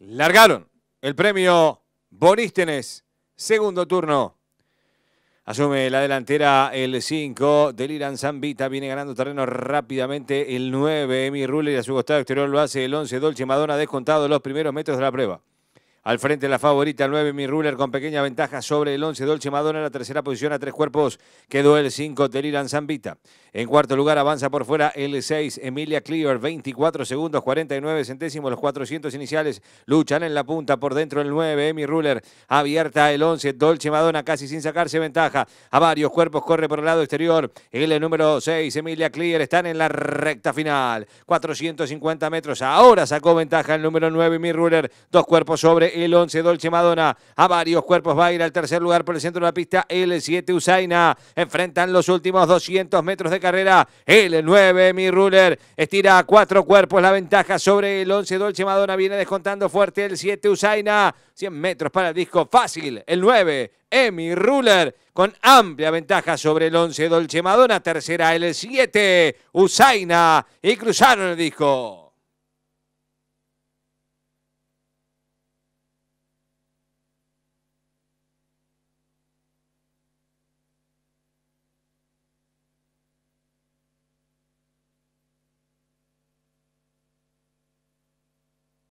largaron el premio Borístenes, segundo turno. Asume la delantera el 5, Deliran Zambita, viene ganando terreno rápidamente el 9, Emi Ruller y a su costado exterior lo hace el 11, Dolce Madonna, descontado los primeros metros de la prueba. Al frente la favorita, el 9, Mi Ruler, con pequeña ventaja sobre el 11, Dolce Madonna. En la tercera posición, a tres cuerpos, quedó el 5, Teriran Zambita. En cuarto lugar, avanza por fuera el 6, Emilia Clear, 24 segundos, 49 centésimos, los 400 iniciales. Luchan en la punta, por dentro el 9, Emi Ruler. Abierta el 11, Dolce Madonna, casi sin sacarse ventaja. A varios cuerpos corre por el lado exterior. El número 6, Emilia Clear, están en la recta final. 450 metros, ahora sacó ventaja el número 9, Mi Ruler. Dos cuerpos sobre el 11 Dolce Madonna. A varios cuerpos va a ir al tercer lugar por el centro de la pista el 7 Usaina. Enfrentan los últimos 200 metros de carrera. El 9 Emi Ruler estira a cuatro cuerpos la ventaja sobre el 11 Dolce Madonna. Viene descontando fuerte el 7 Usaina. 100 metros para el disco fácil. El 9 Emi Ruler con amplia ventaja sobre el 11 Dolce Madonna. Tercera el 7 Usaina y cruzaron el disco.